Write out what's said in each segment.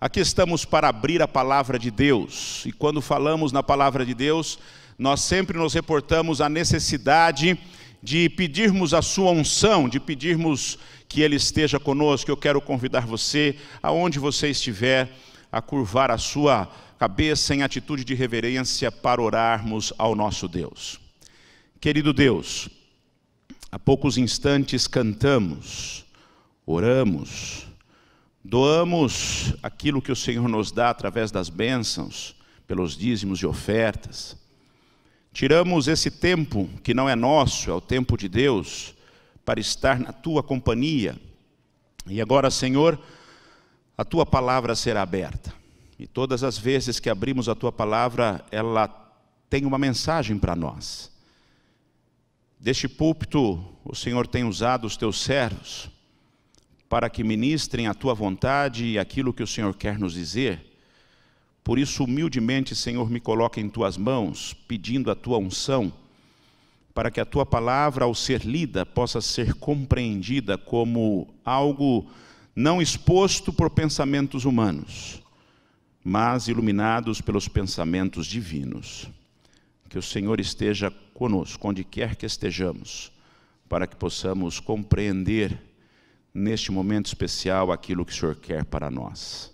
Aqui estamos para abrir a palavra de Deus, e quando falamos na palavra de Deus, nós sempre nos reportamos à necessidade de pedirmos a sua unção, de pedirmos que ele esteja conosco. Eu quero convidar você, aonde você estiver, a curvar a sua cabeça em atitude de reverência para orarmos ao nosso Deus. Querido Deus, há poucos instantes cantamos, oramos, Doamos aquilo que o Senhor nos dá através das bênçãos, pelos dízimos e ofertas. Tiramos esse tempo que não é nosso, é o tempo de Deus, para estar na tua companhia. E agora, Senhor, a tua palavra será aberta. E todas as vezes que abrimos a tua palavra, ela tem uma mensagem para nós. Deste púlpito, o Senhor tem usado os teus servos para que ministrem a tua vontade e aquilo que o Senhor quer nos dizer. Por isso, humildemente, Senhor, me coloca em tuas mãos, pedindo a tua unção, para que a tua palavra, ao ser lida, possa ser compreendida como algo não exposto por pensamentos humanos, mas iluminados pelos pensamentos divinos. Que o Senhor esteja conosco, onde quer que estejamos, para que possamos compreender neste momento especial, aquilo que o Senhor quer para nós.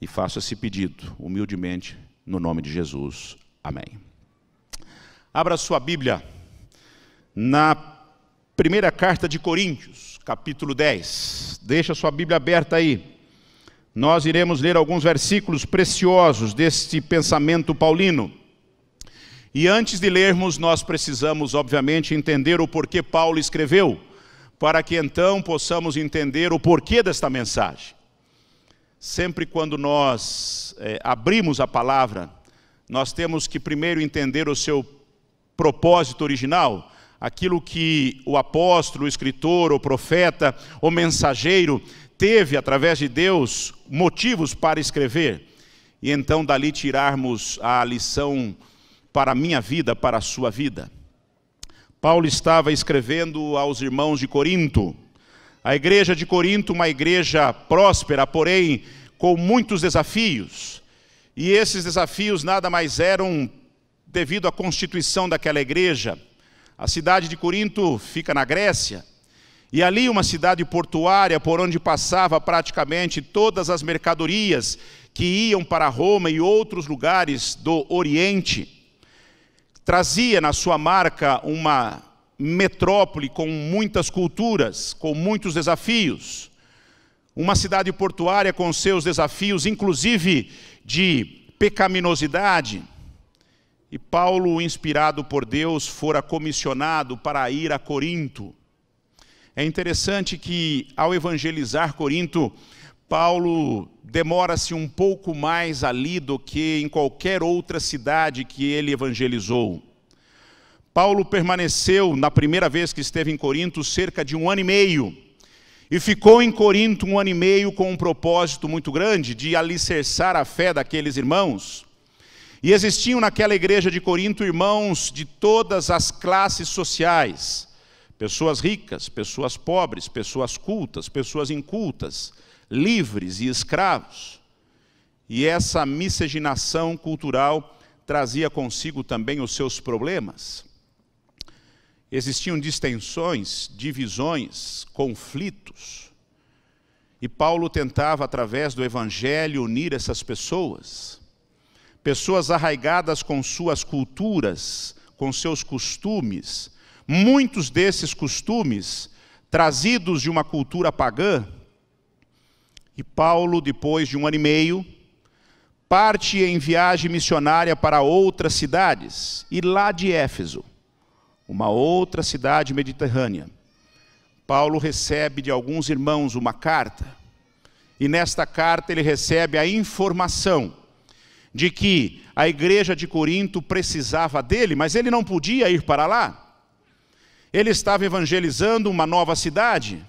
E faço esse pedido, humildemente, no nome de Jesus. Amém. Abra sua Bíblia na primeira carta de Coríntios, capítulo 10. Deixa sua Bíblia aberta aí. Nós iremos ler alguns versículos preciosos deste pensamento paulino. E antes de lermos, nós precisamos, obviamente, entender o porquê Paulo escreveu para que então possamos entender o porquê desta mensagem. Sempre quando nós é, abrimos a palavra, nós temos que primeiro entender o seu propósito original, aquilo que o apóstolo, o escritor, o profeta, o mensageiro teve através de Deus motivos para escrever, e então dali tirarmos a lição para a minha vida, para a sua vida. Paulo estava escrevendo aos irmãos de Corinto. A igreja de Corinto, uma igreja próspera, porém com muitos desafios. E esses desafios nada mais eram devido à constituição daquela igreja. A cidade de Corinto fica na Grécia, e ali uma cidade portuária por onde passava praticamente todas as mercadorias que iam para Roma e outros lugares do Oriente. Trazia na sua marca uma metrópole com muitas culturas, com muitos desafios. Uma cidade portuária com seus desafios, inclusive de pecaminosidade. E Paulo, inspirado por Deus, fora comissionado para ir a Corinto. É interessante que, ao evangelizar Corinto, Paulo demora-se um pouco mais ali do que em qualquer outra cidade que ele evangelizou. Paulo permaneceu, na primeira vez que esteve em Corinto, cerca de um ano e meio. E ficou em Corinto um ano e meio com um propósito muito grande de alicerçar a fé daqueles irmãos. E existiam naquela igreja de Corinto irmãos de todas as classes sociais: pessoas ricas, pessoas pobres, pessoas cultas, pessoas incultas livres e escravos. E essa miscigenação cultural trazia consigo também os seus problemas. Existiam distensões, divisões, conflitos. E Paulo tentava, através do Evangelho, unir essas pessoas. Pessoas arraigadas com suas culturas, com seus costumes. Muitos desses costumes, trazidos de uma cultura pagã, Paulo, depois de um ano e meio, parte em viagem missionária para outras cidades, e lá de Éfeso, uma outra cidade mediterrânea. Paulo recebe de alguns irmãos uma carta, e nesta carta ele recebe a informação de que a igreja de Corinto precisava dele, mas ele não podia ir para lá. Ele estava evangelizando uma nova cidade,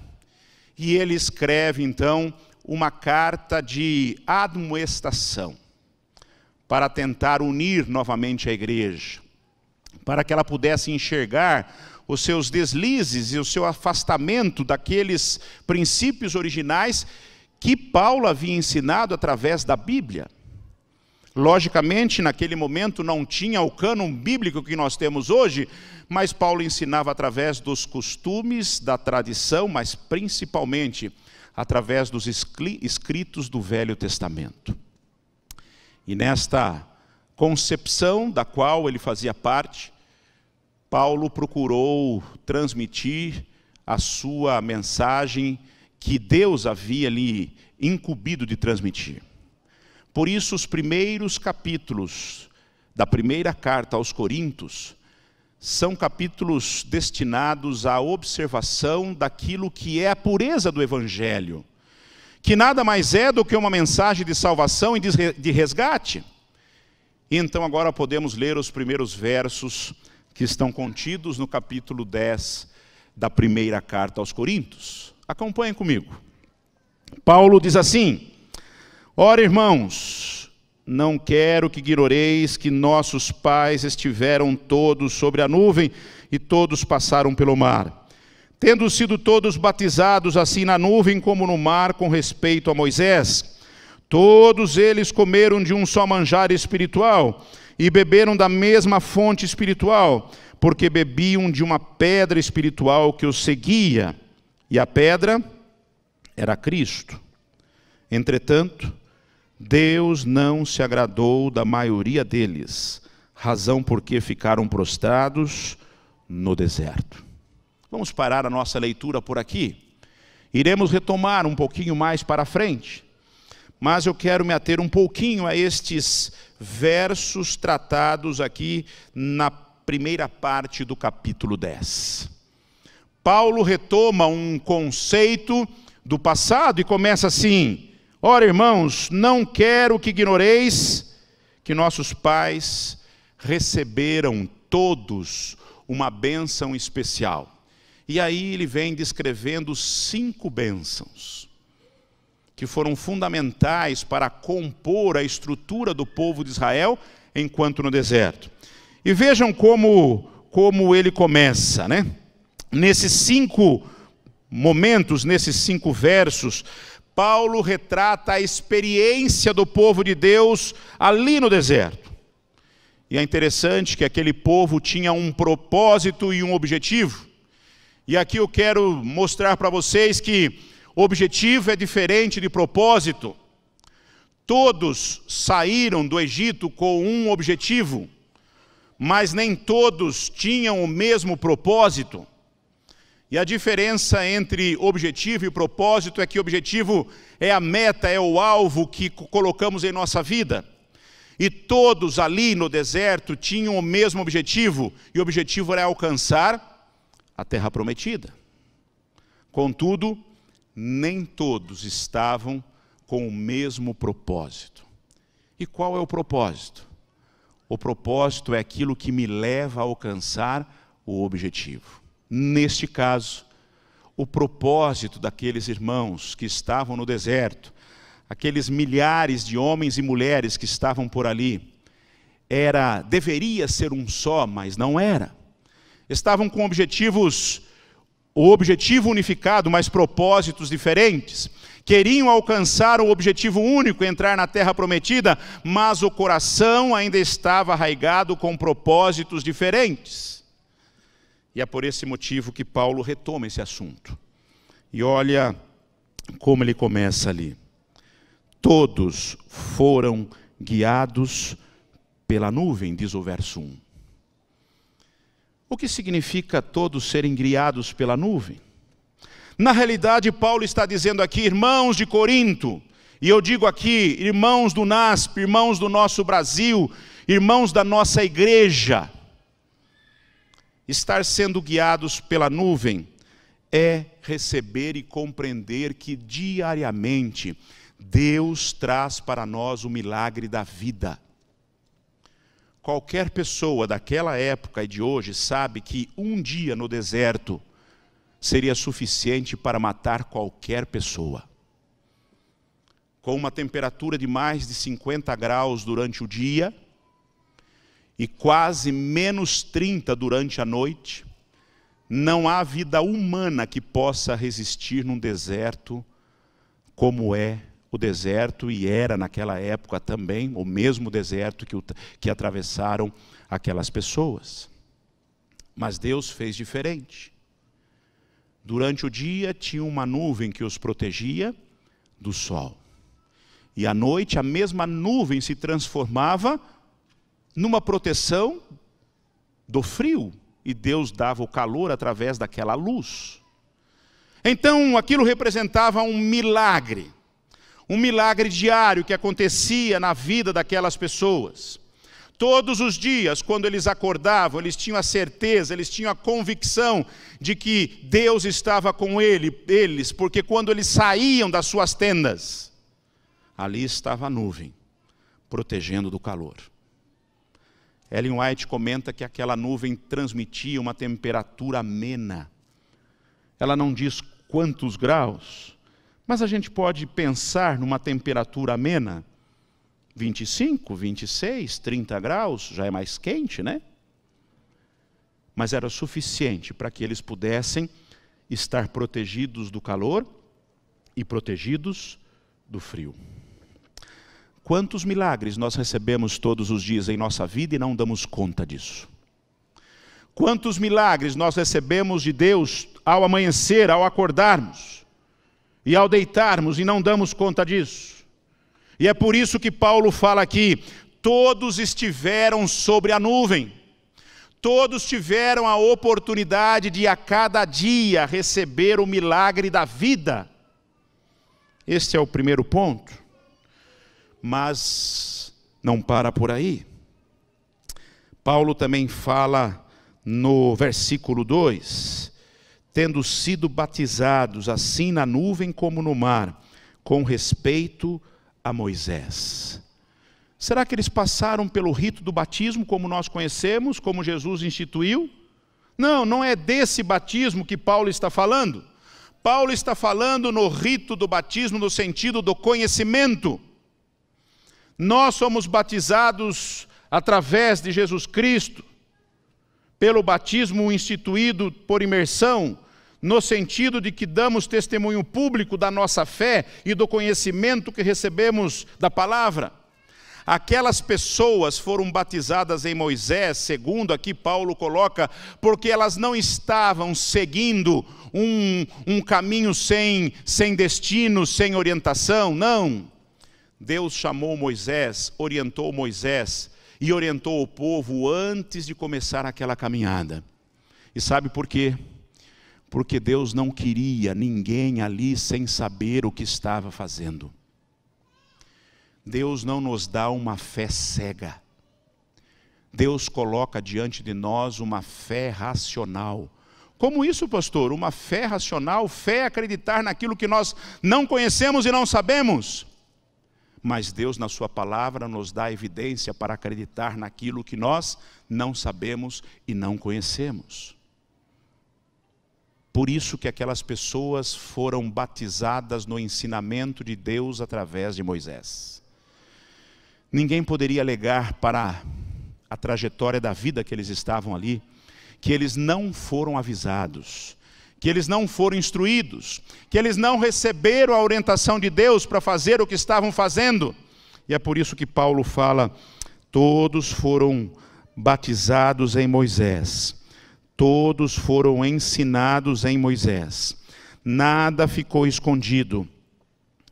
e ele escreve então uma carta de admoestação para tentar unir novamente a igreja, para que ela pudesse enxergar os seus deslizes e o seu afastamento daqueles princípios originais que Paulo havia ensinado através da Bíblia. Logicamente, naquele momento não tinha o cânon bíblico que nós temos hoje, mas Paulo ensinava através dos costumes, da tradição, mas principalmente através dos escritos do Velho Testamento. E nesta concepção da qual ele fazia parte, Paulo procurou transmitir a sua mensagem que Deus havia lhe incumbido de transmitir. Por isso, os primeiros capítulos da primeira carta aos Coríntios são capítulos destinados à observação daquilo que é a pureza do Evangelho, que nada mais é do que uma mensagem de salvação e de resgate. Então, agora podemos ler os primeiros versos que estão contidos no capítulo 10 da primeira carta aos Coríntios. Acompanhem comigo. Paulo diz assim: Ora, irmãos, não quero que ignoreis que nossos pais estiveram todos sobre a nuvem e todos passaram pelo mar. Tendo sido todos batizados assim na nuvem como no mar com respeito a Moisés, todos eles comeram de um só manjar espiritual e beberam da mesma fonte espiritual, porque bebiam de uma pedra espiritual que os seguia. E a pedra era Cristo. Entretanto, Deus não se agradou da maioria deles, razão porque ficaram prostrados no deserto. Vamos parar a nossa leitura por aqui. Iremos retomar um pouquinho mais para frente, mas eu quero me ater um pouquinho a estes versos tratados aqui na primeira parte do capítulo 10. Paulo retoma um conceito do passado e começa assim: Ora, irmãos, não quero que ignoreis que nossos pais receberam todos uma bênção especial. E aí ele vem descrevendo cinco bênçãos que foram fundamentais para compor a estrutura do povo de Israel enquanto no deserto. E vejam como, como ele começa, né? Nesses cinco momentos, nesses cinco versos, Paulo retrata a experiência do povo de Deus ali no deserto. E é interessante que aquele povo tinha um propósito e um objetivo. E aqui eu quero mostrar para vocês que objetivo é diferente de propósito. Todos saíram do Egito com um objetivo, mas nem todos tinham o mesmo propósito. E a diferença entre objetivo e propósito é que objetivo é a meta, é o alvo que colocamos em nossa vida. E todos ali no deserto tinham o mesmo objetivo, e o objetivo era alcançar a terra prometida. Contudo, nem todos estavam com o mesmo propósito. E qual é o propósito? O propósito é aquilo que me leva a alcançar o objetivo. Neste caso, o propósito daqueles irmãos que estavam no deserto, aqueles milhares de homens e mulheres que estavam por ali, era deveria ser um só, mas não era. Estavam com objetivos o objetivo unificado, mas propósitos diferentes. Queriam alcançar o objetivo único, entrar na terra prometida, mas o coração ainda estava arraigado com propósitos diferentes. E é por esse motivo que Paulo retoma esse assunto. E olha como ele começa ali. Todos foram guiados pela nuvem, diz o verso 1. O que significa todos serem guiados pela nuvem? Na realidade, Paulo está dizendo aqui, irmãos de Corinto, e eu digo aqui, irmãos do NASP, irmãos do nosso Brasil, irmãos da nossa igreja, Estar sendo guiados pela nuvem é receber e compreender que diariamente Deus traz para nós o milagre da vida. Qualquer pessoa daquela época e de hoje sabe que um dia no deserto seria suficiente para matar qualquer pessoa. Com uma temperatura de mais de 50 graus durante o dia, e quase menos 30 durante a noite, não há vida humana que possa resistir num deserto como é o deserto e era naquela época também o mesmo deserto que, o, que atravessaram aquelas pessoas. Mas Deus fez diferente. Durante o dia tinha uma nuvem que os protegia do sol. E à noite a mesma nuvem se transformava numa proteção do frio, e Deus dava o calor através daquela luz. Então, aquilo representava um milagre, um milagre diário que acontecia na vida daquelas pessoas. Todos os dias, quando eles acordavam, eles tinham a certeza, eles tinham a convicção de que Deus estava com ele, eles, porque quando eles saíam das suas tendas, ali estava a nuvem, protegendo do calor. Ellen White comenta que aquela nuvem transmitia uma temperatura amena. Ela não diz quantos graus, mas a gente pode pensar numa temperatura amena. 25, 26, 30 graus, já é mais quente, né? Mas era suficiente para que eles pudessem estar protegidos do calor e protegidos do frio. Quantos milagres nós recebemos todos os dias em nossa vida e não damos conta disso? Quantos milagres nós recebemos de Deus ao amanhecer, ao acordarmos e ao deitarmos e não damos conta disso? E é por isso que Paulo fala aqui: todos estiveram sobre a nuvem, todos tiveram a oportunidade de a cada dia receber o milagre da vida. Este é o primeiro ponto mas não para por aí. Paulo também fala no versículo 2: tendo sido batizados assim na nuvem como no mar, com respeito a Moisés. Será que eles passaram pelo rito do batismo como nós conhecemos, como Jesus instituiu? Não, não é desse batismo que Paulo está falando. Paulo está falando no rito do batismo no sentido do conhecimento. Nós somos batizados através de Jesus Cristo, pelo batismo instituído por imersão, no sentido de que damos testemunho público da nossa fé e do conhecimento que recebemos da palavra. Aquelas pessoas foram batizadas em Moisés, segundo aqui Paulo coloca, porque elas não estavam seguindo um, um caminho sem, sem destino, sem orientação, não. Deus chamou Moisés, orientou Moisés e orientou o povo antes de começar aquela caminhada. E sabe por quê? Porque Deus não queria ninguém ali sem saber o que estava fazendo. Deus não nos dá uma fé cega. Deus coloca diante de nós uma fé racional. Como isso, pastor? Uma fé racional, fé é acreditar naquilo que nós não conhecemos e não sabemos mas Deus, na Sua palavra, nos dá evidência para acreditar naquilo que nós não sabemos e não conhecemos. Por isso que aquelas pessoas foram batizadas no ensinamento de Deus através de Moisés. Ninguém poderia alegar para a trajetória da vida que eles estavam ali que eles não foram avisados que eles não foram instruídos, que eles não receberam a orientação de Deus para fazer o que estavam fazendo. E é por isso que Paulo fala: todos foram batizados em Moisés, todos foram ensinados em Moisés, nada ficou escondido,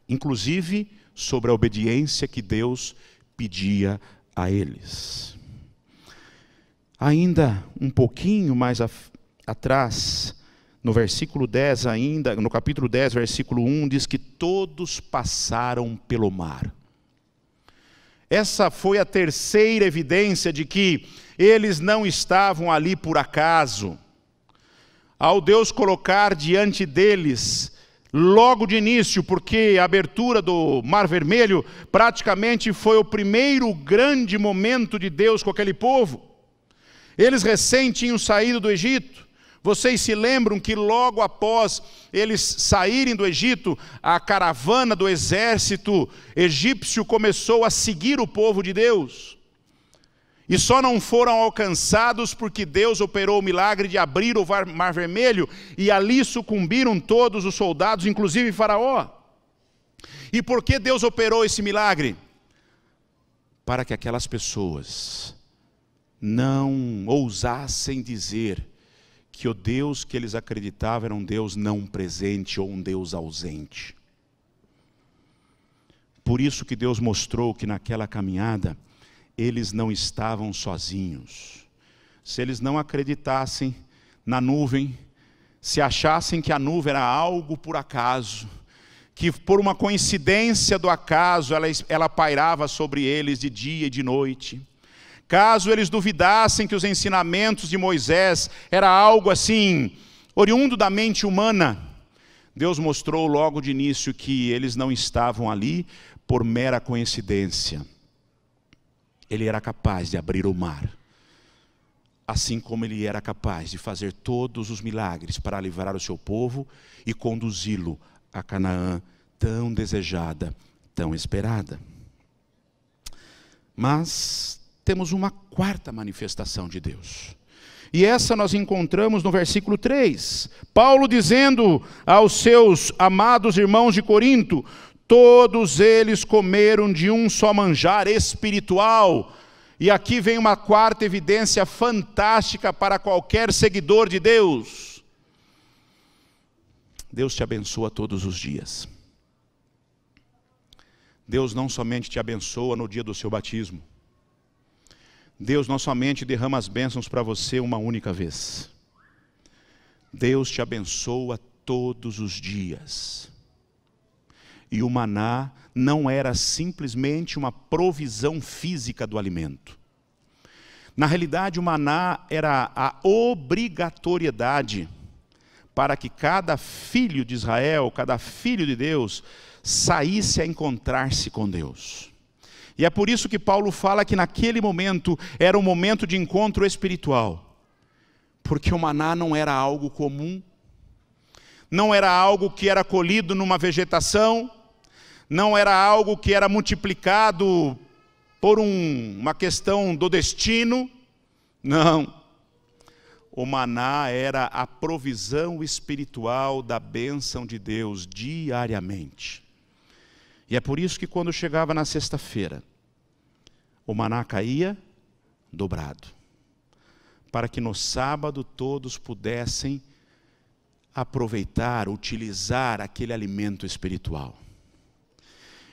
inclusive sobre a obediência que Deus pedia a eles. Ainda um pouquinho mais atrás, no versículo 10 ainda, no capítulo 10, versículo 1, diz que todos passaram pelo mar. Essa foi a terceira evidência de que eles não estavam ali por acaso. Ao Deus colocar diante deles, logo de início, porque a abertura do Mar Vermelho praticamente foi o primeiro grande momento de Deus com aquele povo. Eles recém tinham saído do Egito vocês se lembram que logo após eles saírem do Egito, a caravana do exército egípcio começou a seguir o povo de Deus. E só não foram alcançados porque Deus operou o milagre de abrir o Mar Vermelho, e ali sucumbiram todos os soldados, inclusive Faraó. E por que Deus operou esse milagre? Para que aquelas pessoas não ousassem dizer que o Deus que eles acreditavam era um Deus não presente ou um Deus ausente. Por isso que Deus mostrou que naquela caminhada eles não estavam sozinhos. Se eles não acreditassem na nuvem, se achassem que a nuvem era algo por acaso, que por uma coincidência do acaso ela, ela pairava sobre eles de dia e de noite, Caso eles duvidassem que os ensinamentos de Moisés era algo assim, oriundo da mente humana, Deus mostrou logo de início que eles não estavam ali por mera coincidência. Ele era capaz de abrir o mar, assim como ele era capaz de fazer todos os milagres para livrar o seu povo e conduzi-lo a Canaã tão desejada, tão esperada. Mas temos uma quarta manifestação de Deus. E essa nós encontramos no versículo 3. Paulo dizendo aos seus amados irmãos de Corinto: Todos eles comeram de um só manjar espiritual. E aqui vem uma quarta evidência fantástica para qualquer seguidor de Deus. Deus te abençoa todos os dias. Deus não somente te abençoa no dia do seu batismo, Deus não somente derrama as bênçãos para você uma única vez. Deus te abençoa todos os dias. E o maná não era simplesmente uma provisão física do alimento. Na realidade, o maná era a obrigatoriedade para que cada filho de Israel, cada filho de Deus, saísse a encontrar-se com Deus. E é por isso que Paulo fala que naquele momento era um momento de encontro espiritual. Porque o maná não era algo comum, não era algo que era colhido numa vegetação, não era algo que era multiplicado por um, uma questão do destino. Não. O maná era a provisão espiritual da bênção de Deus diariamente. E é por isso que quando chegava na sexta-feira, o maná caía dobrado, para que no sábado todos pudessem aproveitar, utilizar aquele alimento espiritual.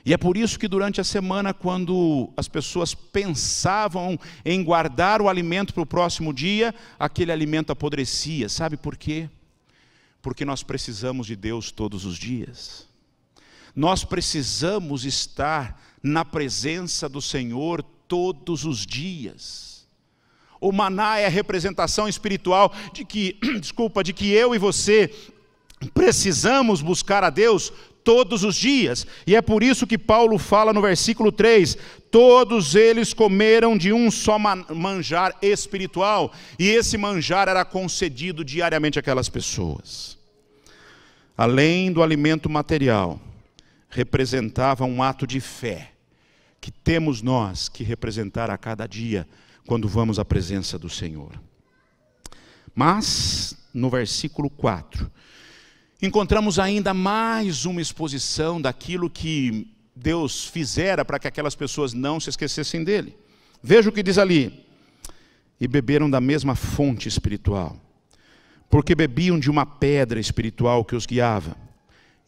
E é por isso que durante a semana, quando as pessoas pensavam em guardar o alimento para o próximo dia, aquele alimento apodrecia. Sabe por quê? Porque nós precisamos de Deus todos os dias. Nós precisamos estar na presença do Senhor todos os dias. O maná é a representação espiritual de que, desculpa, de que eu e você precisamos buscar a Deus todos os dias. E é por isso que Paulo fala no versículo 3: todos eles comeram de um só manjar espiritual, e esse manjar era concedido diariamente àquelas pessoas. Além do alimento material, representava um ato de fé que temos nós que representar a cada dia quando vamos à presença do Senhor. Mas, no versículo 4, encontramos ainda mais uma exposição daquilo que Deus fizera para que aquelas pessoas não se esquecessem dele. Veja o que diz ali: e beberam da mesma fonte espiritual, porque bebiam de uma pedra espiritual que os guiava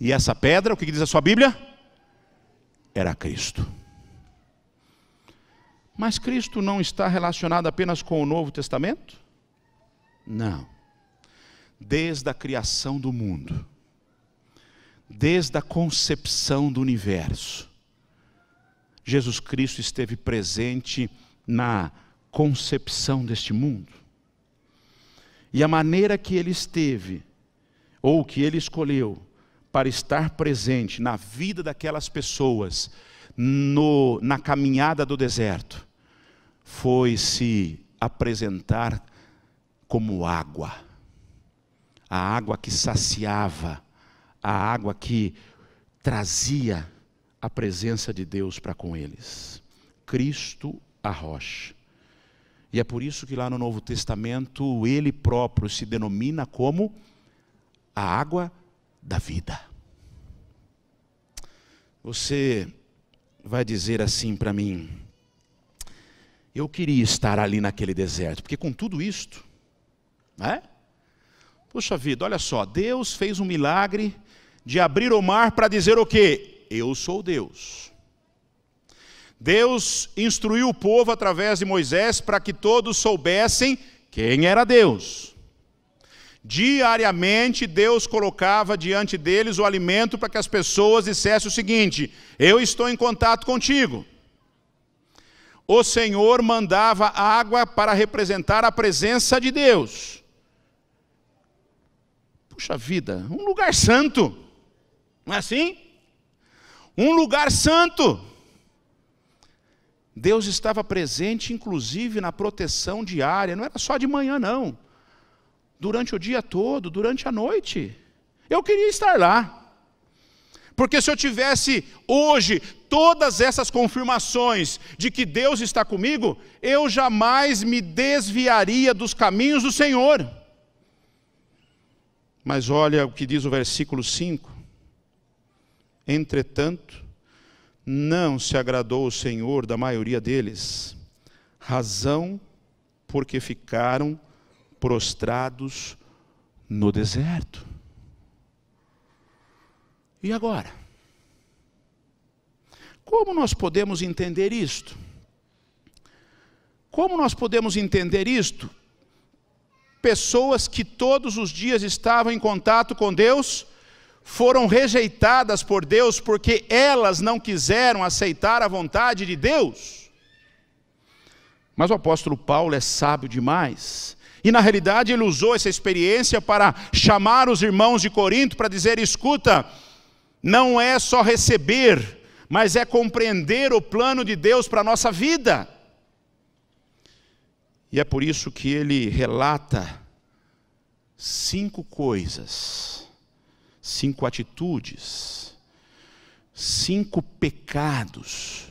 e essa pedra, o que diz a sua Bíblia? Era Cristo. Mas Cristo não está relacionado apenas com o Novo Testamento? Não. Desde a criação do mundo, desde a concepção do universo, Jesus Cristo esteve presente na concepção deste mundo. E a maneira que ele esteve, ou que ele escolheu, para estar presente na vida daquelas pessoas no, na caminhada do deserto foi se apresentar como água, a água que saciava, a água que trazia a presença de Deus para com eles. Cristo a rocha. E é por isso que lá no Novo Testamento ele próprio se denomina como a água da vida. Você vai dizer assim para mim: eu queria estar ali naquele deserto, porque com tudo isto, né? Puxa vida, olha só, Deus fez um milagre de abrir o mar para dizer o quê? Eu sou Deus. Deus instruiu o povo através de Moisés para que todos soubessem quem era Deus. Diariamente Deus colocava diante deles o alimento para que as pessoas dissessem o seguinte: Eu estou em contato contigo. O Senhor mandava água para representar a presença de Deus. Puxa vida, um lugar santo. Não é assim? Um lugar santo. Deus estava presente, inclusive, na proteção diária, não era só de manhã, não durante o dia todo, durante a noite. Eu queria estar lá. Porque se eu tivesse hoje todas essas confirmações de que Deus está comigo, eu jamais me desviaria dos caminhos do Senhor. Mas olha o que diz o versículo 5. Entretanto, não se agradou o Senhor da maioria deles, razão porque ficaram prostrados no deserto. E agora? Como nós podemos entender isto? Como nós podemos entender isto? Pessoas que todos os dias estavam em contato com Deus foram rejeitadas por Deus porque elas não quiseram aceitar a vontade de Deus. Mas o apóstolo Paulo é sábio demais e na realidade ele usou essa experiência para chamar os irmãos de Corinto para dizer: escuta, não é só receber, mas é compreender o plano de Deus para a nossa vida. E é por isso que ele relata cinco coisas, cinco atitudes, cinco pecados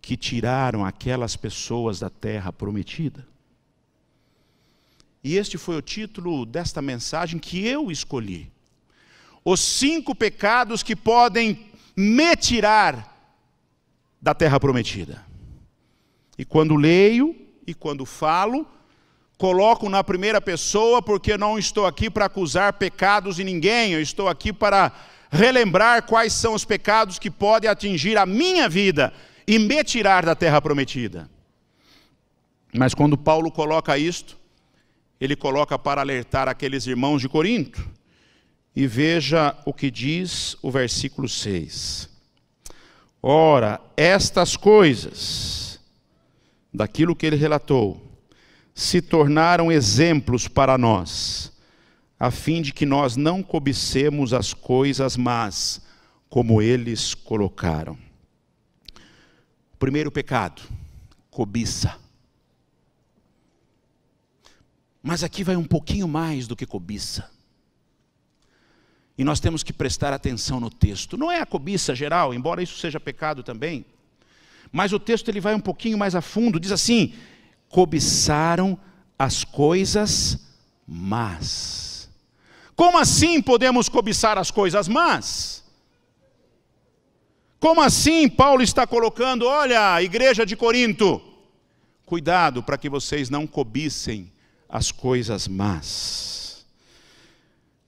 que tiraram aquelas pessoas da terra prometida. E este foi o título desta mensagem que eu escolhi. Os cinco pecados que podem me tirar da terra prometida. E quando leio e quando falo, coloco na primeira pessoa, porque não estou aqui para acusar pecados de ninguém, eu estou aqui para relembrar quais são os pecados que podem atingir a minha vida e me tirar da terra prometida. Mas quando Paulo coloca isto, ele coloca para alertar aqueles irmãos de Corinto. E veja o que diz o versículo 6. Ora, estas coisas, daquilo que ele relatou, se tornaram exemplos para nós, a fim de que nós não cobicemos as coisas más, como eles colocaram. Primeiro pecado, cobiça. Mas aqui vai um pouquinho mais do que cobiça. E nós temos que prestar atenção no texto. Não é a cobiça geral, embora isso seja pecado também. Mas o texto ele vai um pouquinho mais a fundo, diz assim: cobiçaram as coisas más. Como assim podemos cobiçar as coisas más? Como assim Paulo está colocando, olha, igreja de Corinto, cuidado para que vocês não cobissem as coisas más.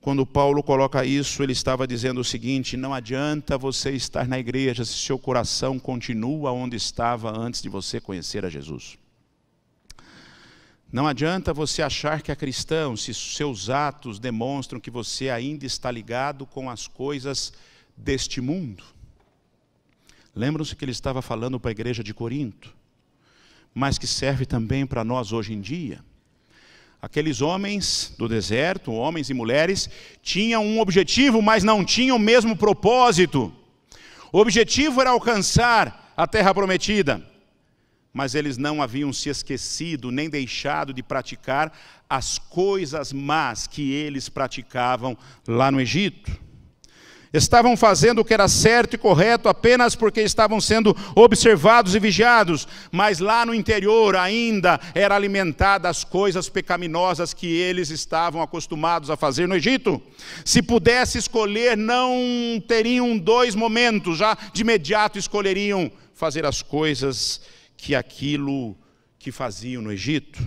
Quando Paulo coloca isso, ele estava dizendo o seguinte: não adianta você estar na igreja se seu coração continua onde estava antes de você conhecer a Jesus. Não adianta você achar que é cristão se seus atos demonstram que você ainda está ligado com as coisas deste mundo. Lembram-se que ele estava falando para a igreja de Corinto, mas que serve também para nós hoje em dia. Aqueles homens do deserto, homens e mulheres, tinham um objetivo, mas não tinham o mesmo propósito. O objetivo era alcançar a terra prometida, mas eles não haviam se esquecido nem deixado de praticar as coisas más que eles praticavam lá no Egito. Estavam fazendo o que era certo e correto apenas porque estavam sendo observados e vigiados, mas lá no interior ainda era alimentada as coisas pecaminosas que eles estavam acostumados a fazer no Egito. Se pudesse escolher, não teriam dois momentos, já de imediato escolheriam fazer as coisas que aquilo que faziam no Egito,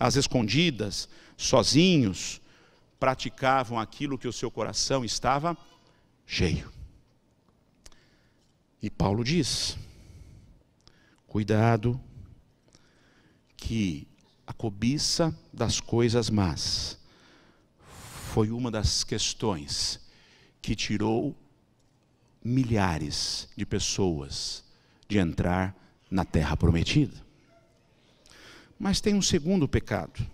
as escondidas, sozinhos, praticavam aquilo que o seu coração estava cheio. E Paulo diz: cuidado, que a cobiça das coisas más foi uma das questões que tirou milhares de pessoas de entrar na terra prometida. Mas tem um segundo pecado.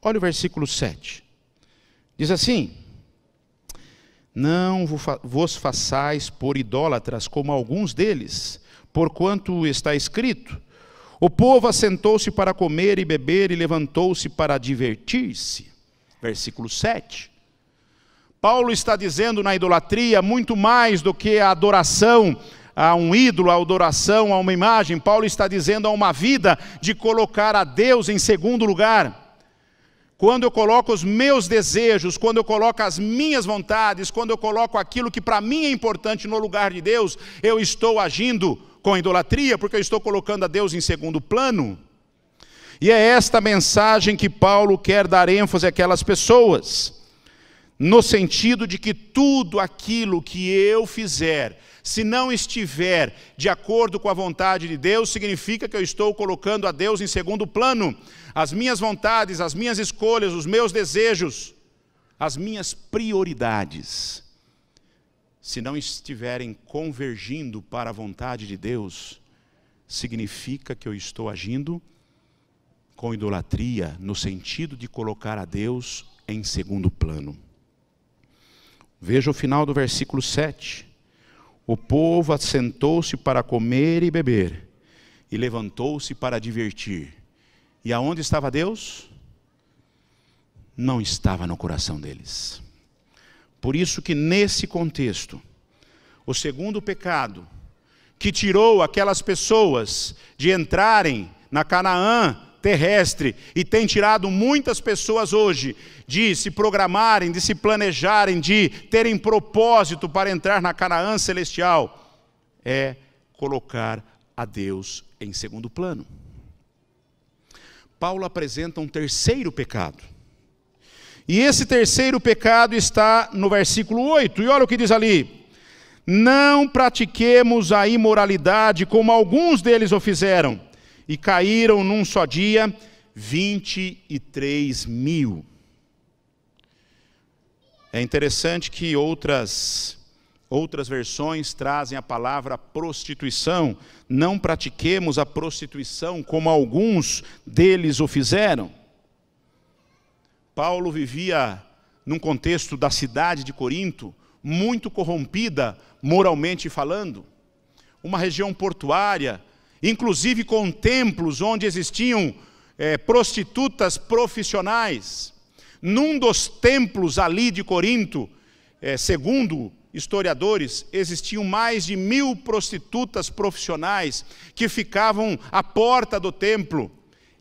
Olha o versículo 7. Diz assim: não vos façais por idólatras como alguns deles, porquanto está escrito: O povo assentou-se para comer e beber e levantou-se para divertir-se. Versículo 7. Paulo está dizendo na idolatria muito mais do que a adoração a um ídolo, a adoração a uma imagem. Paulo está dizendo a uma vida de colocar a Deus em segundo lugar quando eu coloco os meus desejos, quando eu coloco as minhas vontades, quando eu coloco aquilo que para mim é importante no lugar de Deus, eu estou agindo com idolatria, porque eu estou colocando a Deus em segundo plano. E é esta mensagem que Paulo quer dar ênfase àquelas pessoas, no sentido de que tudo aquilo que eu fizer, se não estiver de acordo com a vontade de Deus, significa que eu estou colocando a Deus em segundo plano as minhas vontades, as minhas escolhas, os meus desejos, as minhas prioridades, se não estiverem convergindo para a vontade de Deus, significa que eu estou agindo com idolatria, no sentido de colocar a Deus em segundo plano. Veja o final do versículo 7. O povo assentou-se para comer e beber, e levantou-se para divertir. E aonde estava Deus? Não estava no coração deles. Por isso que nesse contexto, o segundo pecado que tirou aquelas pessoas de entrarem na Canaã terrestre e tem tirado muitas pessoas hoje de se programarem, de se planejarem, de terem propósito para entrar na Canaã celestial, é colocar a Deus em segundo plano. Paulo apresenta um terceiro pecado. E esse terceiro pecado está no versículo 8. E olha o que diz ali: Não pratiquemos a imoralidade como alguns deles o fizeram, e caíram num só dia 23 mil. É interessante que outras Outras versões trazem a palavra prostituição. Não pratiquemos a prostituição como alguns deles o fizeram. Paulo vivia num contexto da cidade de Corinto, muito corrompida moralmente falando, uma região portuária, inclusive com templos onde existiam é, prostitutas profissionais. Num dos templos ali de Corinto, é, segundo historiadores, existiam mais de mil prostitutas profissionais que ficavam à porta do templo,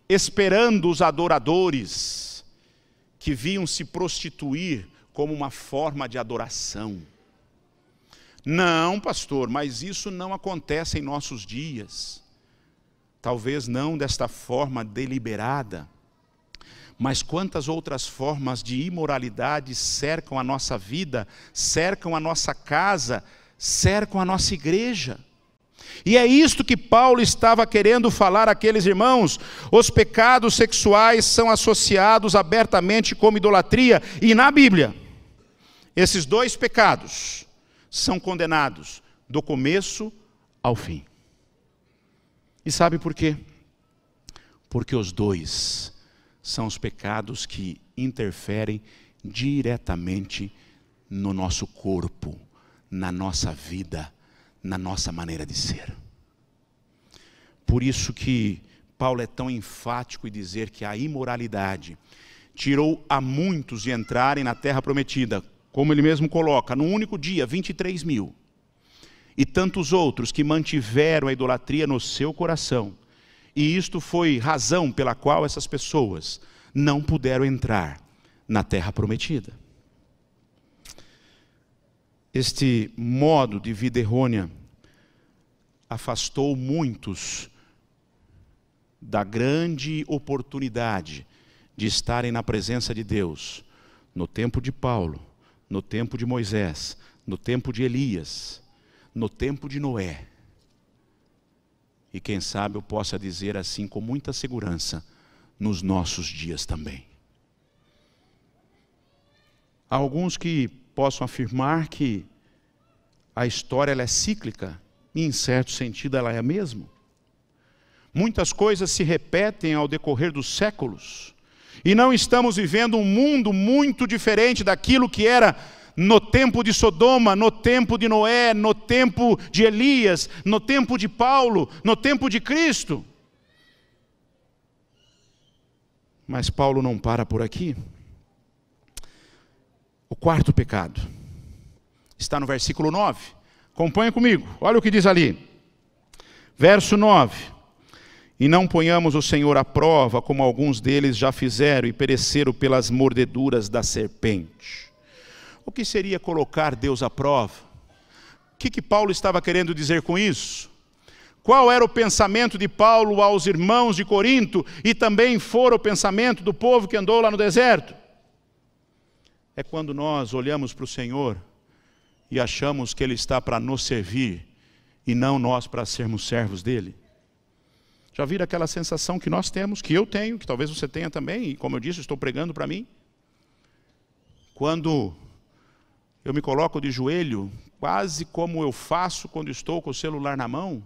esperando os adoradores, que vinham se prostituir como uma forma de adoração. Não, pastor, mas isso não acontece em nossos dias. Talvez não desta forma deliberada mas quantas outras formas de imoralidade cercam a nossa vida, cercam a nossa casa, cercam a nossa igreja? E é isto que Paulo estava querendo falar àqueles irmãos. Os pecados sexuais são associados abertamente como idolatria, e na Bíblia, esses dois pecados são condenados do começo ao fim. E sabe por quê? Porque os dois são os pecados que interferem diretamente no nosso corpo, na nossa vida, na nossa maneira de ser. Por isso que Paulo é tão enfático em dizer que a imoralidade tirou a muitos de entrarem na terra prometida, como ele mesmo coloca, no único dia, 23 mil. E tantos outros que mantiveram a idolatria no seu coração e isto foi razão pela qual essas pessoas não puderam entrar na terra prometida. Este modo de vida errônea afastou muitos da grande oportunidade de estarem na presença de Deus no tempo de Paulo, no tempo de Moisés, no tempo de Elias, no tempo de Noé e quem sabe eu possa dizer assim com muita segurança, nos nossos dias também. Há alguns que possam afirmar que a história ela é cíclica, e em certo sentido ela é a mesma. Muitas coisas se repetem ao decorrer dos séculos, e não estamos vivendo um mundo muito diferente daquilo que era no tempo de Sodoma, no tempo de Noé, no tempo de Elias, no tempo de Paulo, no tempo de Cristo. Mas Paulo não para por aqui. O quarto pecado está no versículo 9. Acompanhe comigo, olha o que diz ali. Verso 9: E não ponhamos o Senhor à prova, como alguns deles já fizeram e pereceram pelas mordeduras da serpente. O que seria colocar Deus à prova? O que, que Paulo estava querendo dizer com isso? Qual era o pensamento de Paulo aos irmãos de Corinto e também fora o pensamento do povo que andou lá no deserto? É quando nós olhamos para o Senhor e achamos que Ele está para nos servir e não nós para sermos servos dele. Já viram aquela sensação que nós temos, que eu tenho, que talvez você tenha também, e como eu disse, estou pregando para mim? Quando eu me coloco de joelho, quase como eu faço quando estou com o celular na mão,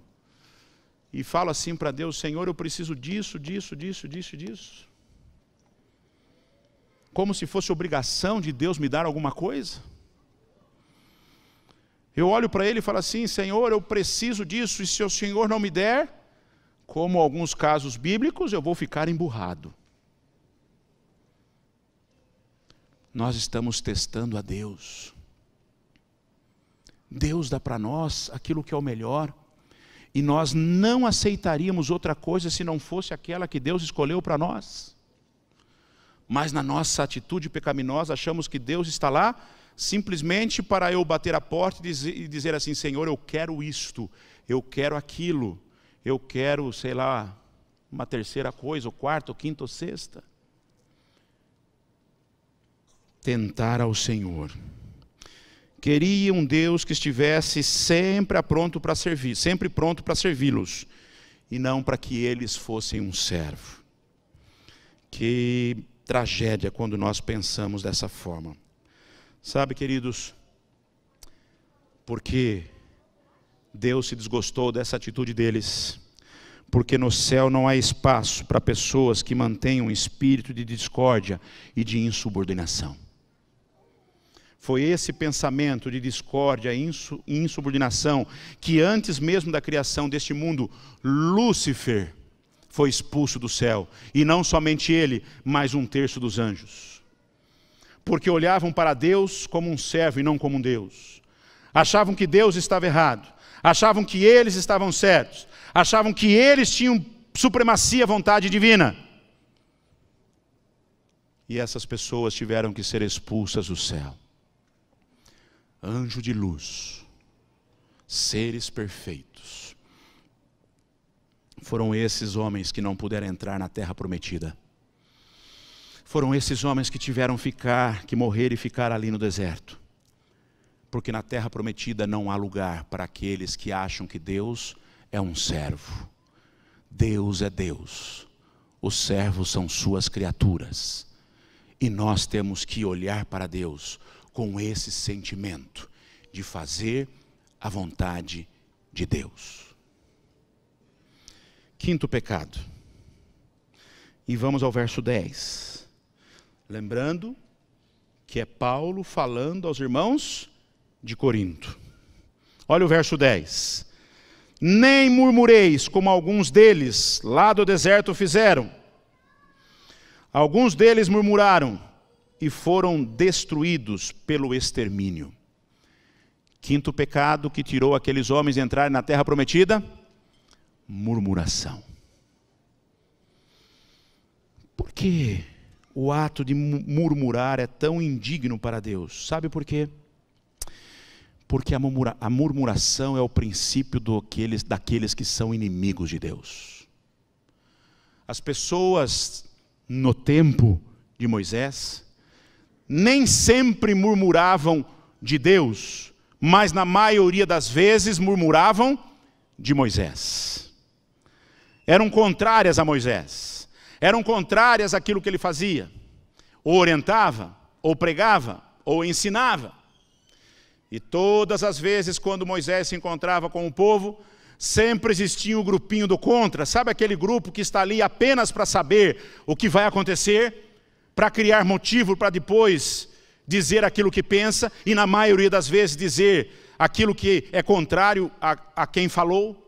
e falo assim para Deus: Senhor, eu preciso disso, disso, disso, disso, disso. Como se fosse obrigação de Deus me dar alguma coisa. Eu olho para ele e falo assim: Senhor, eu preciso disso, e se o Senhor não me der, como alguns casos bíblicos, eu vou ficar emburrado. Nós estamos testando a Deus. Deus dá para nós aquilo que é o melhor, e nós não aceitaríamos outra coisa se não fosse aquela que Deus escolheu para nós. Mas na nossa atitude pecaminosa, achamos que Deus está lá simplesmente para eu bater a porta e dizer assim: Senhor, eu quero isto, eu quero aquilo, eu quero, sei lá, uma terceira coisa, ou quarta, ou quinta, ou sexta. Tentar ao Senhor. Queria um Deus que estivesse sempre pronto para servir, sempre pronto para servi-los, e não para que eles fossem um servo. Que tragédia quando nós pensamos dessa forma. Sabe, queridos, porque Deus se desgostou dessa atitude deles, porque no céu não há espaço para pessoas que mantenham um espírito de discórdia e de insubordinação. Foi esse pensamento de discórdia e insubordinação que, antes mesmo da criação deste mundo, Lúcifer foi expulso do céu. E não somente ele, mas um terço dos anjos. Porque olhavam para Deus como um servo e não como um Deus. Achavam que Deus estava errado. Achavam que eles estavam certos. Achavam que eles tinham supremacia e vontade divina. E essas pessoas tiveram que ser expulsas do céu anjo de luz, seres perfeitos. Foram esses homens que não puderam entrar na terra prometida. Foram esses homens que tiveram ficar, que morrer e ficar ali no deserto. Porque na terra prometida não há lugar para aqueles que acham que Deus é um servo. Deus é Deus. Os servos são suas criaturas. E nós temos que olhar para Deus com esse sentimento de fazer a vontade de Deus. Quinto pecado. E vamos ao verso 10. Lembrando que é Paulo falando aos irmãos de Corinto. Olha o verso 10. Nem murmureis, como alguns deles lá do deserto fizeram. Alguns deles murmuraram, e foram destruídos pelo extermínio. Quinto pecado que tirou aqueles homens de entrar na terra prometida: murmuração. Por que o ato de murmurar é tão indigno para Deus? Sabe por quê? Porque a, murmura, a murmuração é o princípio do, aqueles, daqueles que são inimigos de Deus. As pessoas no tempo de Moisés nem sempre murmuravam de Deus, mas na maioria das vezes murmuravam de Moisés. Eram contrárias a Moisés, eram contrárias àquilo que ele fazia, ou orientava, ou pregava, ou ensinava. E todas as vezes, quando Moisés se encontrava com o povo, sempre existia o um grupinho do contra, sabe aquele grupo que está ali apenas para saber o que vai acontecer? para criar motivo para depois dizer aquilo que pensa e, na maioria das vezes, dizer aquilo que é contrário a, a quem falou?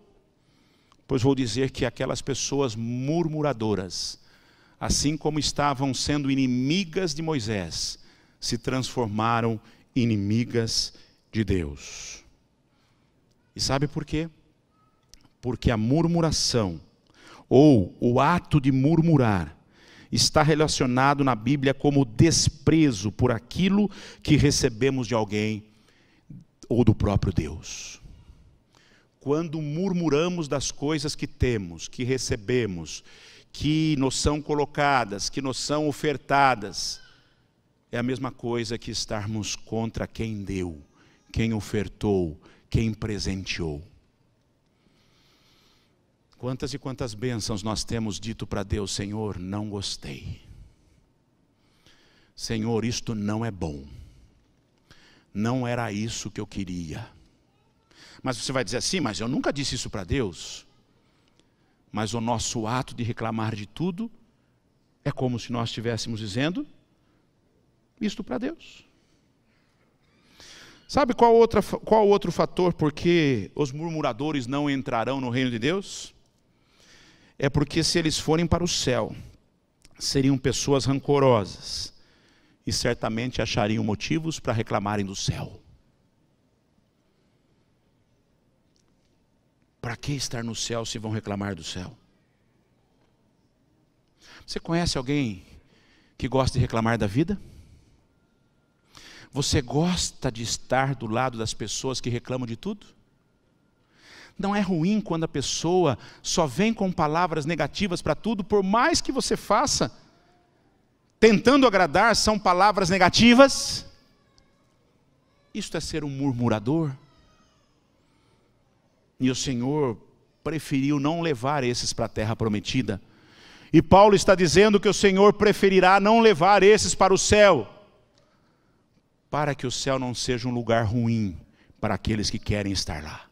Pois vou dizer que aquelas pessoas murmuradoras, assim como estavam sendo inimigas de Moisés, se transformaram inimigas de Deus. E sabe por quê? Porque a murmuração, ou o ato de murmurar, está relacionado na Bíblia como desprezo por aquilo que recebemos de alguém ou do próprio Deus. Quando murmuramos das coisas que temos, que recebemos, que nos são colocadas, que nos são ofertadas, é a mesma coisa que estarmos contra quem deu, quem ofertou, quem presenteou. Quantas e quantas bênçãos nós temos dito para Deus, Senhor, não gostei. Senhor, isto não é bom. Não era isso que eu queria. Mas você vai dizer assim, mas eu nunca disse isso para Deus. Mas o nosso ato de reclamar de tudo é como se nós estivéssemos dizendo isto para Deus. Sabe qual, outra, qual outro fator porque os murmuradores não entrarão no reino de Deus? é porque se eles forem para o céu, seriam pessoas rancorosas e certamente achariam motivos para reclamarem do céu. Para que estar no céu se vão reclamar do céu? Você conhece alguém que gosta de reclamar da vida? Você gosta de estar do lado das pessoas que reclamam de tudo? Não é ruim quando a pessoa só vem com palavras negativas para tudo, por mais que você faça, tentando agradar, são palavras negativas. Isto é ser um murmurador. E o Senhor preferiu não levar esses para a terra prometida. E Paulo está dizendo que o Senhor preferirá não levar esses para o céu, para que o céu não seja um lugar ruim para aqueles que querem estar lá.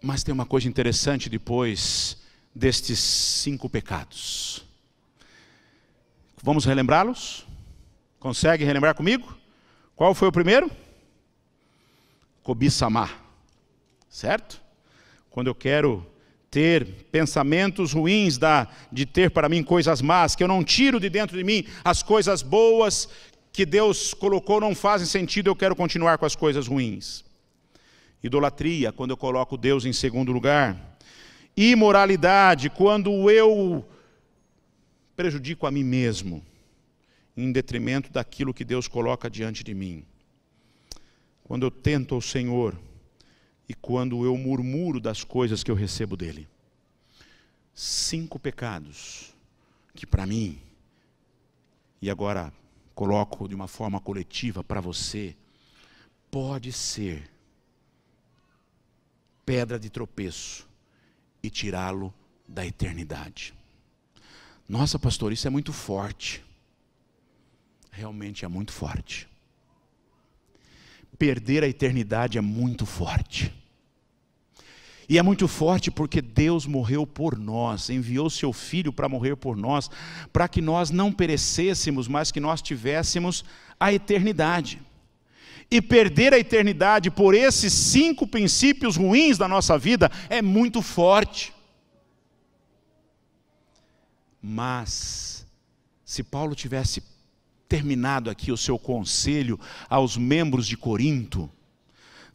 Mas tem uma coisa interessante depois destes cinco pecados. Vamos relembrá-los? Consegue relembrar comigo? Qual foi o primeiro? Cobiça má, certo? Quando eu quero ter pensamentos ruins, da, de ter para mim coisas más, que eu não tiro de dentro de mim as coisas boas que Deus colocou não fazem sentido, eu quero continuar com as coisas ruins. Idolatria, quando eu coloco Deus em segundo lugar. Imoralidade, quando eu prejudico a mim mesmo, em detrimento daquilo que Deus coloca diante de mim. Quando eu tento ao Senhor e quando eu murmuro das coisas que eu recebo dele. Cinco pecados que para mim, e agora coloco de uma forma coletiva para você, pode ser pedra de tropeço e tirá-lo da eternidade. Nossa, pastor, isso é muito forte. Realmente é muito forte. Perder a eternidade é muito forte. E é muito forte porque Deus morreu por nós, enviou seu filho para morrer por nós, para que nós não perecêssemos, mas que nós tivéssemos a eternidade e perder a eternidade por esses cinco princípios ruins da nossa vida é muito forte. Mas, se Paulo tivesse terminado aqui o seu conselho aos membros de Corinto,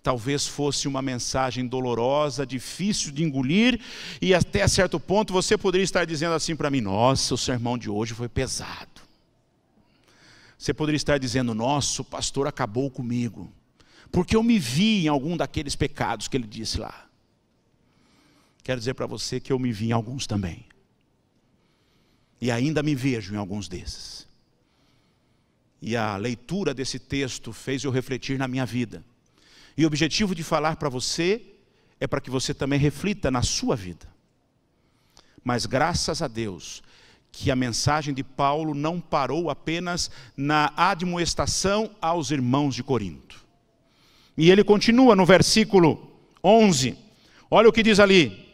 talvez fosse uma mensagem dolorosa, difícil de engolir, e até certo ponto você poderia estar dizendo assim para mim: nossa, o sermão de hoje foi pesado. Você poderia estar dizendo: Nosso pastor acabou comigo, porque eu me vi em algum daqueles pecados que ele disse lá. Quero dizer para você que eu me vi em alguns também, e ainda me vejo em alguns desses. E a leitura desse texto fez eu refletir na minha vida. E o objetivo de falar para você é para que você também reflita na sua vida. Mas graças a Deus, que a mensagem de Paulo não parou apenas na admoestação aos irmãos de Corinto. E ele continua no versículo 11. Olha o que diz ali.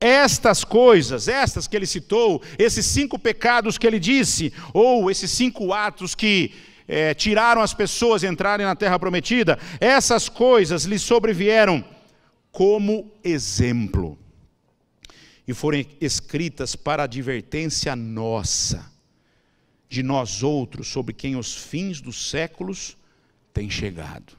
Estas coisas, estas que ele citou, esses cinco pecados que ele disse, ou esses cinco atos que é, tiraram as pessoas entrarem na terra prometida, essas coisas lhe sobrevieram como exemplo e foram escritas para advertência nossa, de nós outros, sobre quem os fins dos séculos têm chegado.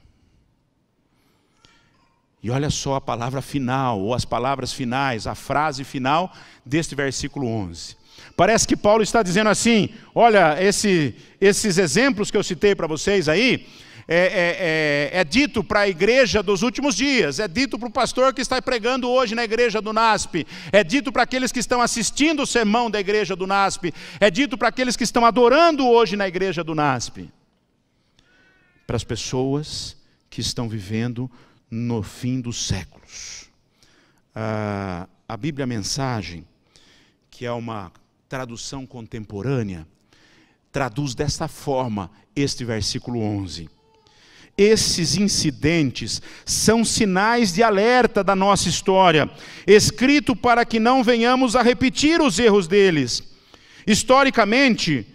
E olha só a palavra final, ou as palavras finais, a frase final deste versículo 11. Parece que Paulo está dizendo assim: olha, esse, esses exemplos que eu citei para vocês aí, é, é, é, é dito para a igreja dos últimos dias, é dito para o pastor que está pregando hoje na igreja do NASP, é dito para aqueles que estão assistindo o sermão da igreja do NASP, é dito para aqueles que estão adorando hoje na igreja do NASP, para as pessoas que estão vivendo no fim dos séculos. Ah, a Bíblia Mensagem, que é uma tradução contemporânea, traduz desta forma este versículo 11. Esses incidentes são sinais de alerta da nossa história, escrito para que não venhamos a repetir os erros deles. Historicamente,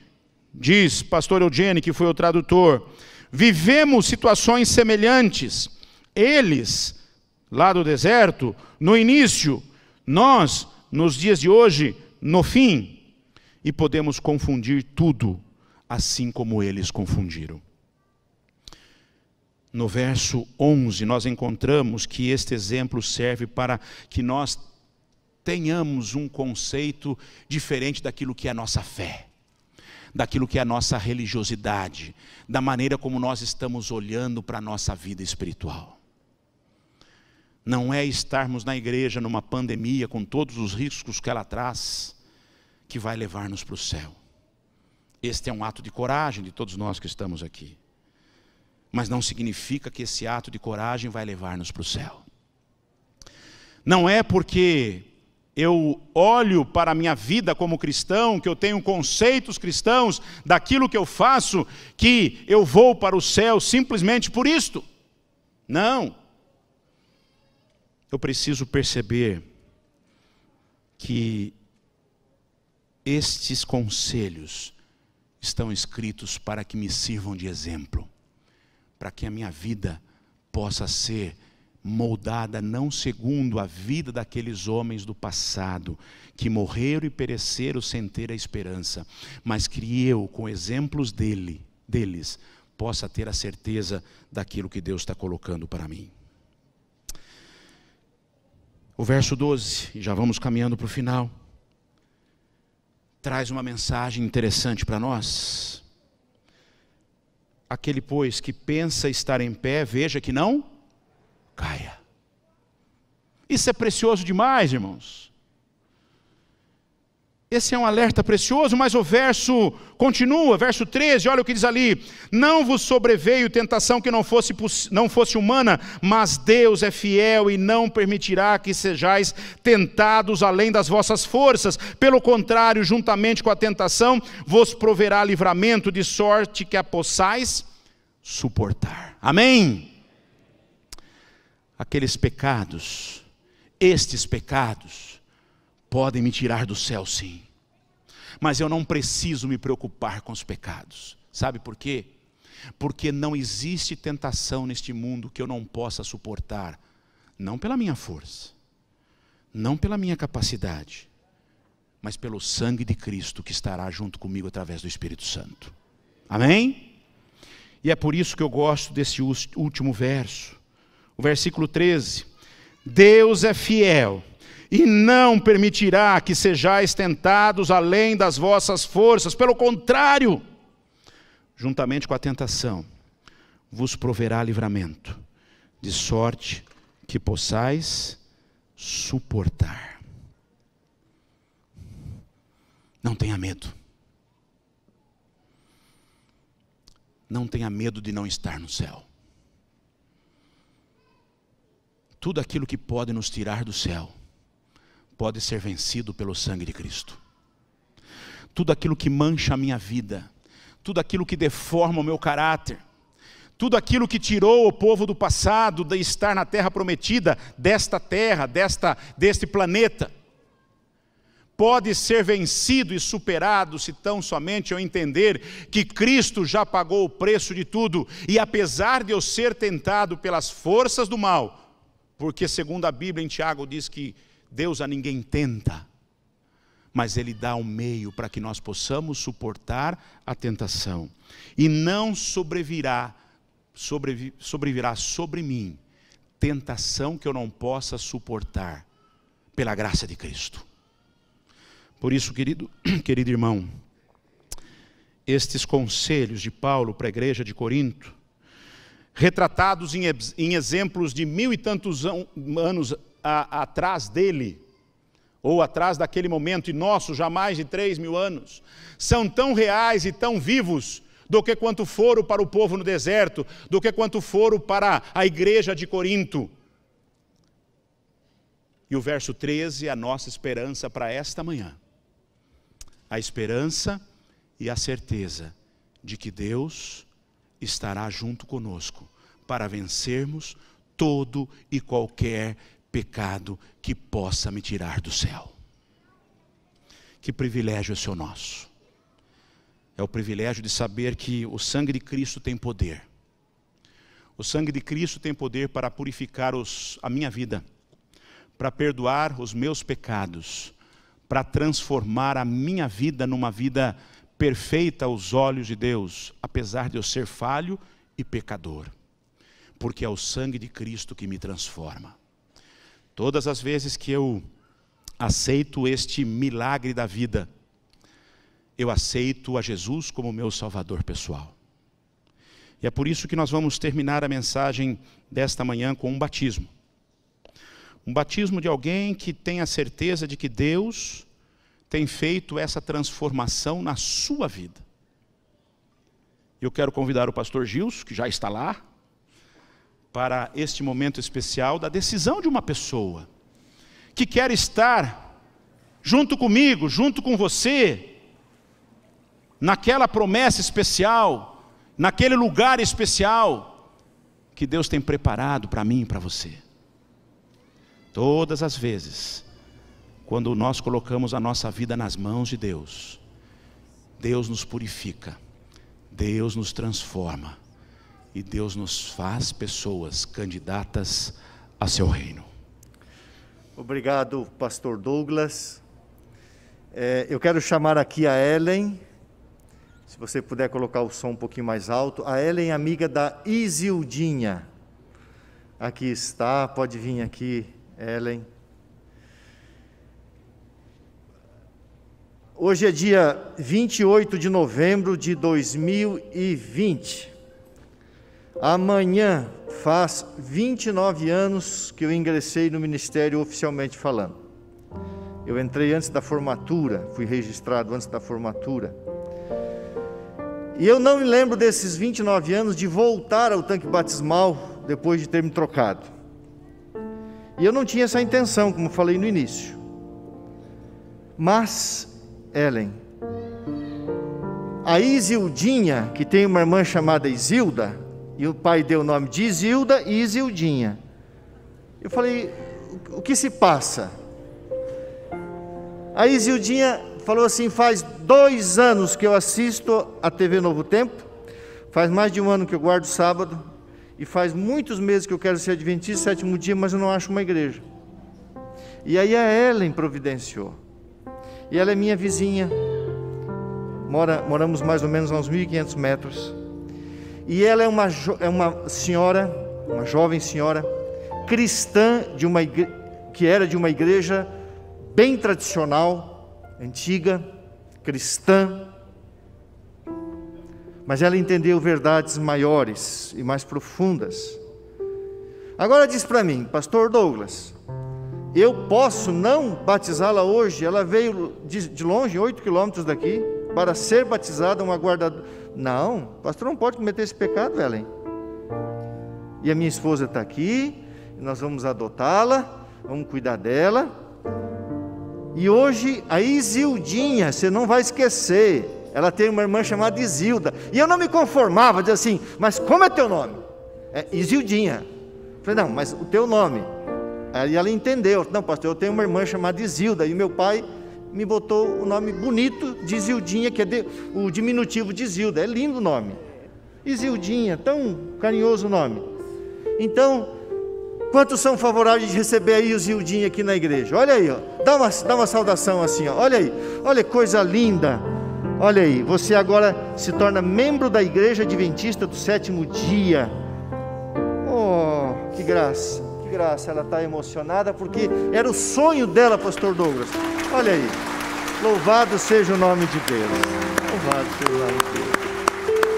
diz pastor Eugênio, que foi o tradutor, vivemos situações semelhantes. Eles, lá do deserto, no início, nós, nos dias de hoje, no fim. E podemos confundir tudo, assim como eles confundiram no verso 11, nós encontramos que este exemplo serve para que nós tenhamos um conceito diferente daquilo que é a nossa fé, daquilo que é a nossa religiosidade, da maneira como nós estamos olhando para a nossa vida espiritual. Não é estarmos na igreja numa pandemia com todos os riscos que ela traz que vai levar-nos para o céu. Este é um ato de coragem de todos nós que estamos aqui mas não significa que esse ato de coragem vai levar-nos para o céu. Não é porque eu olho para a minha vida como cristão, que eu tenho conceitos cristãos daquilo que eu faço, que eu vou para o céu simplesmente por isto. Não. Eu preciso perceber que estes conselhos estão escritos para que me sirvam de exemplo para que a minha vida possa ser moldada não segundo a vida daqueles homens do passado, que morreram e pereceram sem ter a esperança, mas que eu, com exemplos dele, deles, possa ter a certeza daquilo que Deus está colocando para mim. O verso 12, e já vamos caminhando para o final, traz uma mensagem interessante para nós. Aquele, pois, que pensa estar em pé, veja que não caia. Isso é precioso demais, irmãos. Esse é um alerta precioso, mas o verso continua, verso 13, olha o que diz ali: Não vos sobreveio tentação que não fosse, não fosse humana, mas Deus é fiel e não permitirá que sejais tentados além das vossas forças. Pelo contrário, juntamente com a tentação, vos proverá livramento, de sorte que a possais suportar. Amém? Aqueles pecados, estes pecados, Podem me tirar do céu, sim. Mas eu não preciso me preocupar com os pecados. Sabe por quê? Porque não existe tentação neste mundo que eu não possa suportar, não pela minha força, não pela minha capacidade, mas pelo sangue de Cristo que estará junto comigo através do Espírito Santo. Amém? E é por isso que eu gosto desse último verso, o versículo 13. Deus é fiel e não permitirá que sejais tentados além das vossas forças. Pelo contrário, juntamente com a tentação, vos proverá livramento, de sorte que possais suportar. Não tenha medo. Não tenha medo de não estar no céu. Tudo aquilo que pode nos tirar do céu pode ser vencido pelo sangue de Cristo. Tudo aquilo que mancha a minha vida, tudo aquilo que deforma o meu caráter, tudo aquilo que tirou o povo do passado de estar na terra prometida, desta terra, desta deste planeta, pode ser vencido e superado se tão somente eu entender que Cristo já pagou o preço de tudo e apesar de eu ser tentado pelas forças do mal, porque segundo a Bíblia em Tiago diz que Deus a ninguém tenta, mas Ele dá um meio para que nós possamos suportar a tentação. E não sobrevirá, sobrevi, sobrevirá sobre mim tentação que eu não possa suportar, pela graça de Cristo. Por isso, querido, querido irmão, estes conselhos de Paulo para a igreja de Corinto, retratados em, em exemplos de mil e tantos anos a, atrás dele, ou atrás daquele momento, e nosso já mais de três mil anos, são tão reais e tão vivos do que quanto foram para o povo no deserto, do que quanto foram para a igreja de Corinto. E o verso 13, é a nossa esperança para esta manhã. A esperança e a certeza de que Deus estará junto conosco para vencermos todo e qualquer pecado que possa me tirar do céu. Que privilégio é o nosso. É o privilégio de saber que o sangue de Cristo tem poder. O sangue de Cristo tem poder para purificar os, a minha vida, para perdoar os meus pecados, para transformar a minha vida numa vida perfeita aos olhos de Deus, apesar de eu ser falho e pecador. Porque é o sangue de Cristo que me transforma. Todas as vezes que eu aceito este milagre da vida, eu aceito a Jesus como meu salvador pessoal. E é por isso que nós vamos terminar a mensagem desta manhã com um batismo. Um batismo de alguém que tem a certeza de que Deus tem feito essa transformação na sua vida. Eu quero convidar o pastor Gilson, que já está lá, para este momento especial da decisão de uma pessoa que quer estar junto comigo, junto com você, naquela promessa especial, naquele lugar especial que Deus tem preparado para mim e para você. Todas as vezes, quando nós colocamos a nossa vida nas mãos de Deus, Deus nos purifica, Deus nos transforma e Deus nos faz pessoas candidatas a seu reino. Obrigado, Pastor Douglas. É, eu quero chamar aqui a Ellen, se você puder colocar o som um pouquinho mais alto. A Ellen, amiga da Isildinha. Aqui está, pode vir aqui, Ellen. Hoje é dia 28 de novembro de 2020. Amanhã faz 29 anos que eu ingressei no ministério oficialmente falando. Eu entrei antes da formatura, fui registrado antes da formatura. E eu não me lembro desses 29 anos de voltar ao tanque batismal depois de ter me trocado. E eu não tinha essa intenção, como falei no início. Mas, Ellen, a Isildinha, que tem uma irmã chamada Isilda, e o pai deu o nome de Isilda e Isildinha. Eu falei, o que se passa? A Isildinha falou assim: faz dois anos que eu assisto a TV Novo Tempo, faz mais de um ano que eu guardo sábado, e faz muitos meses que eu quero ser adventista, sétimo dia, mas eu não acho uma igreja. E aí a Ellen providenciou. E ela é minha vizinha. Mora, moramos mais ou menos a uns 1.500 metros. E ela é uma, é uma senhora, uma jovem senhora, cristã de uma igre... que era de uma igreja bem tradicional, antiga, cristã. Mas ela entendeu verdades maiores e mais profundas. Agora diz para mim, pastor Douglas, eu posso não batizá-la hoje? Ela veio de, longe, oito quilômetros daqui, para ser batizada, uma guardadora não, o pastor não pode cometer esse pecado, Ellen. E a minha esposa está aqui, nós vamos adotá-la, vamos cuidar dela. E hoje a Isildinha, você não vai esquecer, ela tem uma irmã chamada Isilda. E eu não me conformava, dizia assim, mas como é teu nome? É Isildinha. falei, não, mas o teu nome. Aí ela entendeu, não, pastor, eu tenho uma irmã chamada Isilda e meu pai me botou o nome bonito de Zildinha, que é de, o diminutivo de Zilda. É lindo o nome. Zildinha, tão carinhoso o nome. Então, quantos são favoráveis de receber aí o Zildinha aqui na igreja? Olha aí, ó. Dá, uma, dá uma saudação assim, ó. olha aí. Olha que coisa linda. Olha aí, você agora se torna membro da igreja adventista do sétimo dia. Oh, que graça de graça, ela está emocionada porque era o sonho dela, Pastor Douglas. Olha aí, louvado seja o nome de Deus. Louvado seja o nome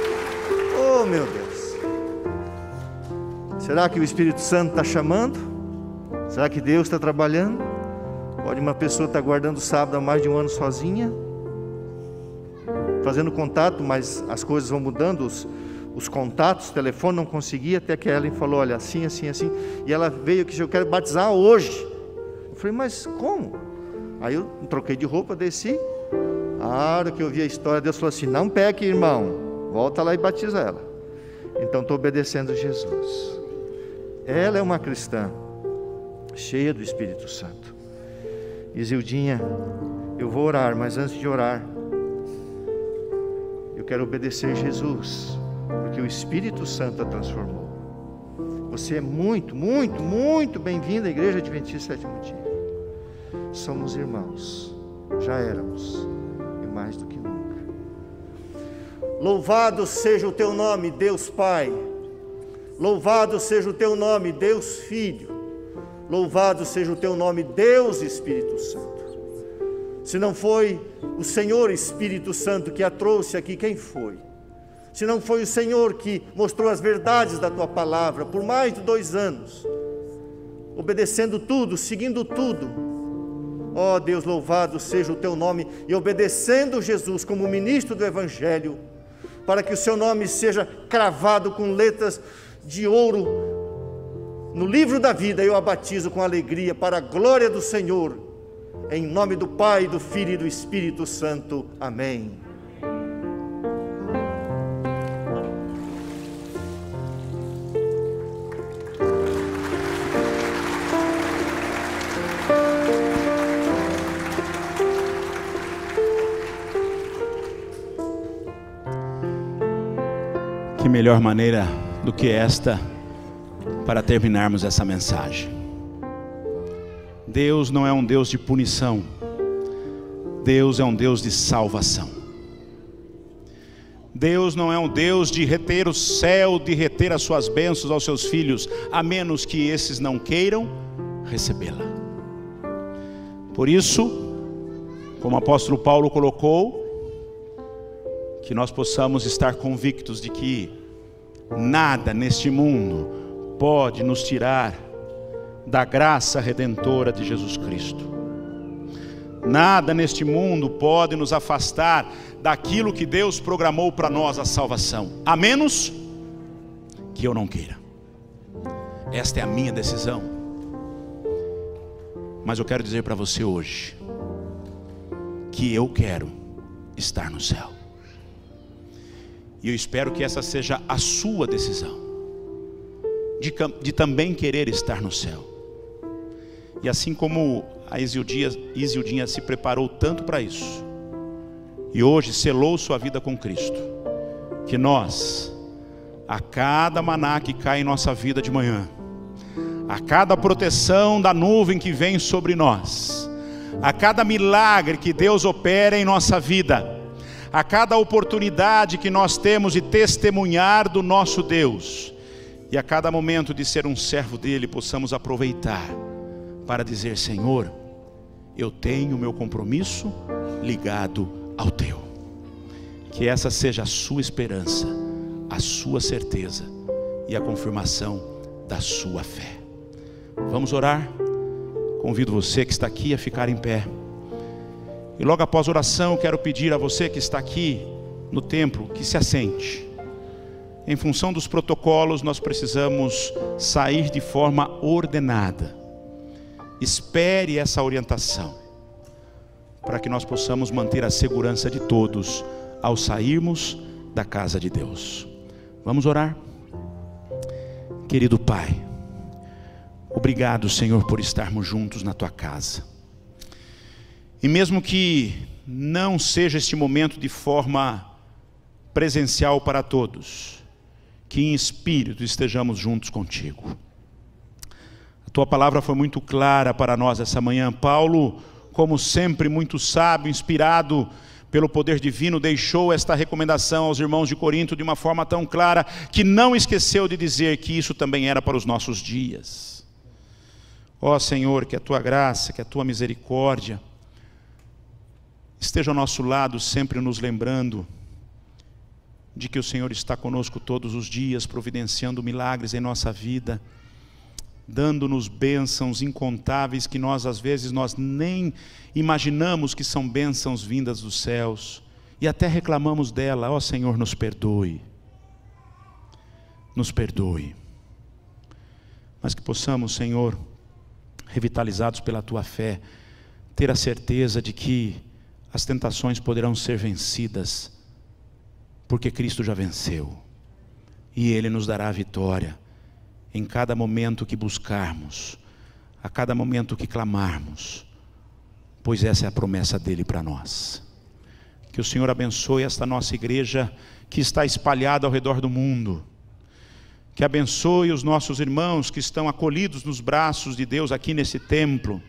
de Deus. Oh, meu Deus. Será que o Espírito Santo está chamando? Será que Deus está trabalhando? Pode uma pessoa estar tá guardando o sábado há mais de um ano sozinha, fazendo contato, mas as coisas vão mudando, os os contatos, o telefone, não conseguia, até que ela falou, olha, assim, assim, assim. E ela veio que eu quero batizar hoje. Eu falei, mas como? Aí eu troquei de roupa, desci. A hora que eu vi a história, Deus falou assim, não peque, irmão, volta lá e batiza ela. Então estou obedecendo Jesus. Ela é uma cristã, cheia do Espírito Santo. Isildinha, eu vou orar, mas antes de orar, eu quero obedecer Jesus porque o Espírito Santo a transformou. Você é muito, muito, muito bem-vindo à Igreja Adventista Sétimo Dia. Somos irmãos, já éramos, e mais do que nunca. Louvado seja o teu nome, Deus Pai. Louvado seja o teu nome, Deus Filho. Louvado seja o teu nome, Deus Espírito Santo. Se não foi o Senhor Espírito Santo que a trouxe aqui, quem foi? se não foi o Senhor que mostrou as verdades da tua palavra por mais de dois anos, obedecendo tudo, seguindo tudo. Ó oh, Deus, louvado seja o teu nome e obedecendo Jesus como ministro do Evangelho, para que o seu nome seja cravado com letras de ouro no livro da vida eu a batizo com alegria para a glória do Senhor. Em nome do Pai, do Filho e do Espírito Santo. Amém. que melhor maneira do que esta para terminarmos essa mensagem. Deus não é um Deus de punição, Deus é um Deus de salvação. Deus não é um Deus de reter o céu, de reter as suas bênçãos aos seus filhos, a menos que esses não queiram recebê-la. Por isso, como o apóstolo Paulo colocou, que nós possamos estar convictos de que Nada neste mundo pode nos tirar da graça redentora de Jesus Cristo. Nada neste mundo pode nos afastar daquilo que Deus programou para nós a salvação, a menos que eu não queira. Esta é a minha decisão. Mas eu quero dizer para você hoje que eu quero estar no céu. E eu espero que essa seja a sua decisão, de, de também querer estar no céu. E assim como a Isildinha, Isildinha se preparou tanto para isso, e hoje selou sua vida com Cristo, que nós, a cada maná que cai em nossa vida de manhã, a cada proteção da nuvem que vem sobre nós, a cada milagre que Deus opera em nossa vida, a cada oportunidade que nós temos de testemunhar do nosso Deus e a cada momento de ser um servo dele, possamos aproveitar para dizer: Senhor, eu tenho meu compromisso ligado ao teu. Que essa seja a sua esperança, a sua certeza e a confirmação da sua fé. Vamos orar? Convido você que está aqui a ficar em pé. E logo após a oração, quero pedir a você que está aqui no templo que se assente. Em função dos protocolos, nós precisamos sair de forma ordenada. Espere essa orientação, para que nós possamos manter a segurança de todos ao sairmos da casa de Deus. Vamos orar? Querido Pai, obrigado, Senhor, por estarmos juntos na tua casa. E mesmo que não seja este momento de forma presencial para todos, que em espírito estejamos juntos contigo. A tua palavra foi muito clara para nós essa manhã. Paulo, como sempre, muito sábio, inspirado pelo poder divino, deixou esta recomendação aos irmãos de Corinto de uma forma tão clara que não esqueceu de dizer que isso também era para os nossos dias. Ó Senhor, que a tua graça, que a tua misericórdia, esteja ao nosso lado, sempre nos lembrando de que o Senhor está conosco todos os dias, providenciando milagres em nossa vida, dando-nos bênçãos incontáveis que nós às vezes nós nem imaginamos que são bênçãos vindas dos céus e até reclamamos dela, ó oh, Senhor, nos perdoe. Nos perdoe. Mas que possamos, Senhor, revitalizados pela tua fé, ter a certeza de que as tentações poderão ser vencidas, porque Cristo já venceu. E Ele nos dará a vitória em cada momento que buscarmos, a cada momento que clamarmos, pois essa é a promessa dele para nós. Que o Senhor abençoe esta nossa igreja que está espalhada ao redor do mundo. Que abençoe os nossos irmãos que estão acolhidos nos braços de Deus aqui nesse templo.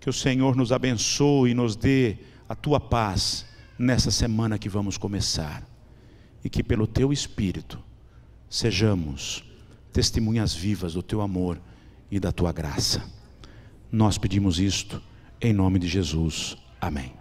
Que o Senhor nos abençoe e nos dê a tua paz nessa semana que vamos começar e que pelo teu Espírito sejamos testemunhas vivas do teu amor e da tua graça. Nós pedimos isto em nome de Jesus. Amém.